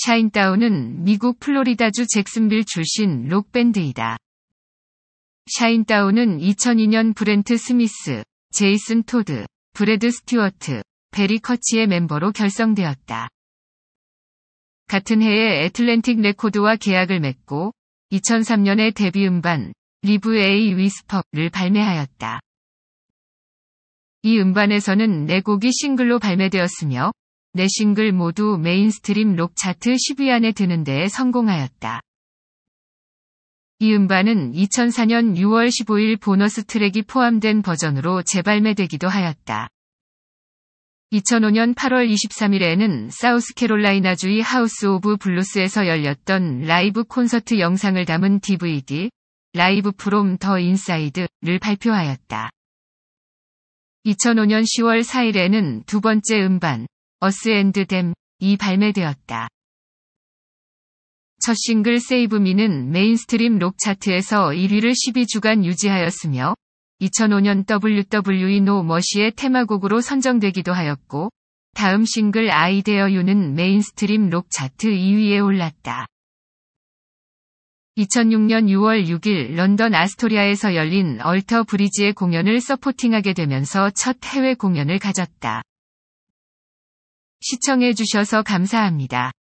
샤인다운은 미국 플로리다주 잭슨빌 출신 록밴드이다. 샤인다운은 2002년 브렌트 스미스, 제이슨 토드, 브래드 스튜어트, 베리 커치의 멤버로 결성되었다. 같은 해에 애틀랜틱 레코드와 계약을 맺고 2003년에 데뷔 음반 리브 에이 위스퍼를 발매하였다. 이 음반에서는 4곡이 싱글로 발매되었으며 내 싱글 모두 메인스트림 록 차트 10위 안에 드는 데에 성공하였다. 이 음반은 2004년 6월 15일 보너스 트랙이 포함된 버전으로 재발매되기도 하였다. 2005년 8월 23일에는 사우스캐롤라이나주의 하우스 오브 블루스에서 열렸던 라이브 콘서트 영상을 담은 DVD 라이브 프롬 더 인사이드를 발표하였다. 2005년 10월 4일에는 두 번째 음반 어스 앤드 댐이 발매되었다. 첫 싱글 세이브 미는 메인스트림 록 차트에서 1위를 12주간 유지하였으며 2005년 WWE 노 머시의 테마곡으로 선정되기도 하였고 다음 싱글 아이데어 유는 메인스트림 록 차트 2위에 올랐다. 2006년 6월 6일 런던 아스토리아에서 열린 얼터 브리지의 공연을 서포팅하게 되면서 첫 해외 공연을 가졌다. 시청해주셔서 감사합니다.